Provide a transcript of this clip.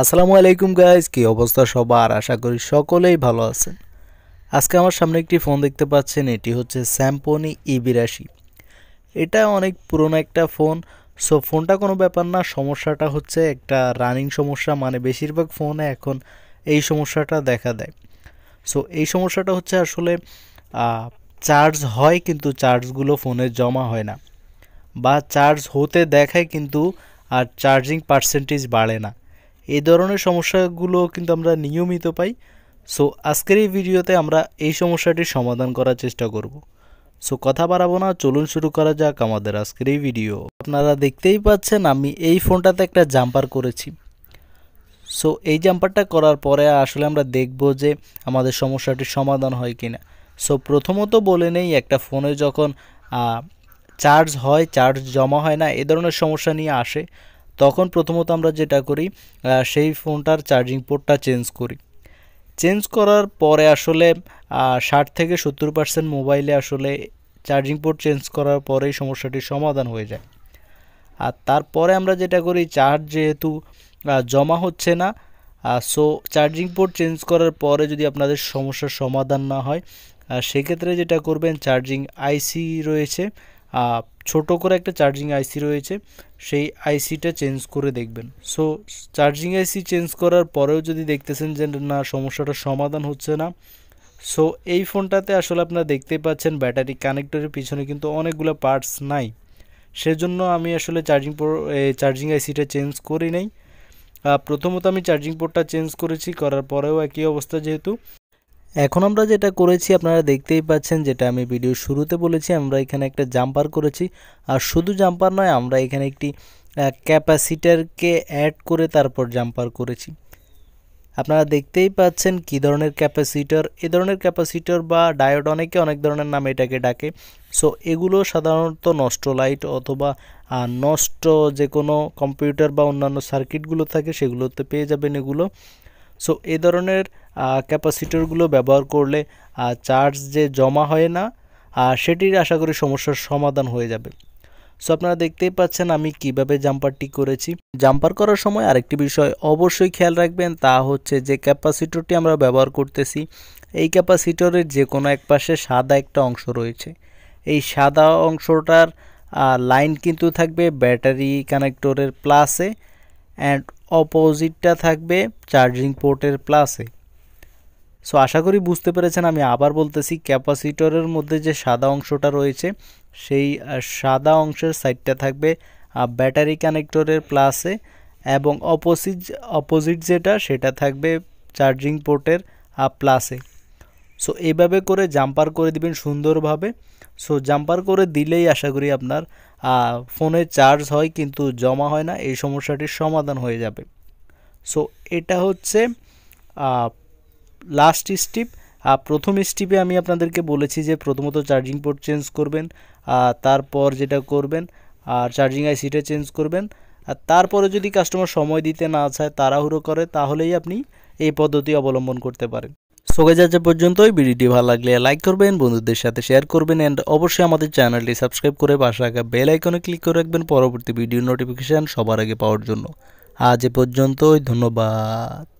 আসসালামু আলাইকুম গাইজ কি অবস্থা সবার আশা করি সকলেই ভালো আছেন আজকে আমার সামনে একটি ফোন দেখতে পাচ্ছেন এটি হচ্ছে স্যাম্পনি ই বিরাশি এটা অনেক পুরনো একটা ফোন সো ফোনটা কোনো ব্যাপার না সমস্যাটা হচ্ছে একটা রানিং সমস্যা মানে বেশিরভাগ ফোনে এখন এই সমস্যাটা দেখা দেয় সো এই সমস্যাটা হচ্ছে আসলে চার্জ হয় কিন্তু চার্জগুলো ফোনে জমা হয় না বা চার্জ হতে দেখায় কিন্তু আর চার্জিং পার্সেন্টেজ বাড়ে না এই ধরনের সমস্যাগুলো কিন্তু আমরা নিয়মিত পাই সো আজকের এই ভিডিওতে আমরা এই সমস্যাটির সমাধান করার চেষ্টা করব সো কথা বাড়াবো না চলুন শুরু করা যাক আমাদের আজকের এই ভিডিও আপনারা দেখতেই পাচ্ছেন আমি এই ফোনটাতে একটা জাম্পার করেছি সো এই জাম্পারটা করার পরে আসলে আমরা দেখব যে আমাদের সমস্যাটির সমাধান হয় কিনা সো প্রথমত বলে নেই একটা ফোনে যখন চার্জ হয় চার্জ জমা হয় না এ ধরনের সমস্যা নিয়ে আসে তখন প্রথমত আমরা যেটা করি সেই ফোনটার চার্জিং পোর্টটা চেঞ্জ করি চেঞ্জ করার পরে আসলে ষাট থেকে সত্তর পার্সেন্ট মোবাইলে আসলে চার্জিং পোর্ট চেঞ্জ করার পরেই সমস্যাটির সমাধান হয়ে যায় আর তারপরে আমরা যেটা করি চার্জ যেহেতু জমা হচ্ছে না সো চার্জিং পোর্ট চেঞ্জ করার পরে যদি আপনাদের সমস্যার সমাধান না হয় সেক্ষেত্রে যেটা করবেন চার্জিং আইসি রয়েছে ছোট করে একটা চার্জিং আইসি রয়েছে সেই আইসিটা চেঞ্জ করে দেখবেন সো চার্জিং আইসি চেঞ্জ করার পরেও যদি দেখতেছেন যে না সমস্যাটা সমাধান হচ্ছে না সো এই ফোনটাতে আসলে আপনারা দেখতেই পাচ্ছেন ব্যাটারি কানেক্টরের পিছনে কিন্তু অনেকগুলো পার্টস নাই সেজন্য আমি আসলে চার্জিং চার্জিং আইসিটা চেঞ্জ করি নাই প্রথমত আমি চার্জিং পোর্টটা চেঞ্জ করেছি করার পরেও একই অবস্থা যেহেতু এখন আমরা যেটা করেছি আপনারা দেখতেই পাচ্ছেন যেটা আমি ভিডিও শুরুতে বলেছি আমরা এখানে একটা জাম্পার করেছি আর শুধু জাম্পার নয় আমরা এখানে একটি ক্যাপাসিটারকে অ্যাড করে তারপর জাম্পার করেছি আপনারা দেখতেই পাচ্ছেন কি ধরনের ক্যাপাসিটার এ ধরনের ক্যাপাসিটর বা ডায়োড অনেকে অনেক ধরনের নাম এটাকে ডাকে সো এগুলো সাধারণত নষ্ট লাইট অথবা নষ্ট যে কোনো কম্পিউটার বা অন্যান্য সার্কিটগুলো থাকে সেগুলোতে পেয়ে যাবেন এগুলো সো এ ধরনের ক্যাপাসিটরগুলো ব্যবহার করলে চার্জ যে জমা হয় না আর সেটির আশা করি সমস্যার সমাধান হয়ে যাবে সো আপনারা দেখতেই পাচ্ছেন আমি কিভাবে জাম্পারটি করেছি জাম্পার করার সময় আরেকটি বিষয় অবশ্যই খেয়াল রাখবেন তা হচ্ছে যে ক্যাপাসিটরটি আমরা ব্যবহার করতেছি এই ক্যাপাসিটরের যে কোনো এক পাশে সাদা একটা অংশ রয়েছে এই সাদা অংশটার লাইন কিন্তু থাকবে ব্যাটারি কানেক্টরের প্লাসে অ্যান্ড অপোজিটটা থাকবে চার্জিং পোর্টের প্লাসে সো আশা করি বুঝতে পেরেছেন আমি আবার বলতেছি ক্যাপাসিটরের মধ্যে যে সাদা অংশটা রয়েছে সেই সাদা অংশের সাইডটা থাকবে ব্যাটারি কানেক্টরের প্লাসে এবং অপোজিট অপোজিট যেটা সেটা থাকবে চার্জিং পোর্টের প্লাসে সো এইভাবে করে জাম্পার করে দিবেন সুন্দরভাবে সো জাম্পার করে দিলেই আশা করি আপনার ফোনে চার্জ হয় কিন্তু জমা হয় না এই সমস্যাটির সমাধান হয়ে যাবে সো এটা হচ্ছে লাস্ট স্টিপ প্রথম স্টিপে আমি আপনাদেরকে বলেছি যে প্রথমত চার্জিং পোর্ট চেঞ্জ করবেন তারপর যেটা করবেন আর চার্জিং আইসিটা চেঞ্জ করবেন আর তারপরে যদি কাস্টমার সময় দিতে না চায় তাড়াহুড়ো করে তাহলেই আপনি এই পদ্ধতি অবলম্বন করতে পারেন সো যাচ্ছে আজ পর্যন্ত ওই ভিডিওটি ভালো লাগলে লাইক করবেন বন্ধুদের সাথে শেয়ার করবেন অ্যান্ড অবশ্যই আমাদের চ্যানেলটি সাবস্ক্রাইব করে পাশে রাখা বেল আইকনে ক্লিক করে রাখবেন পরবর্তী ভিডিও নোটিফিকেশান সবার আগে পাওয়ার জন্য আজ এ পর্যন্তই ধন্যবাদ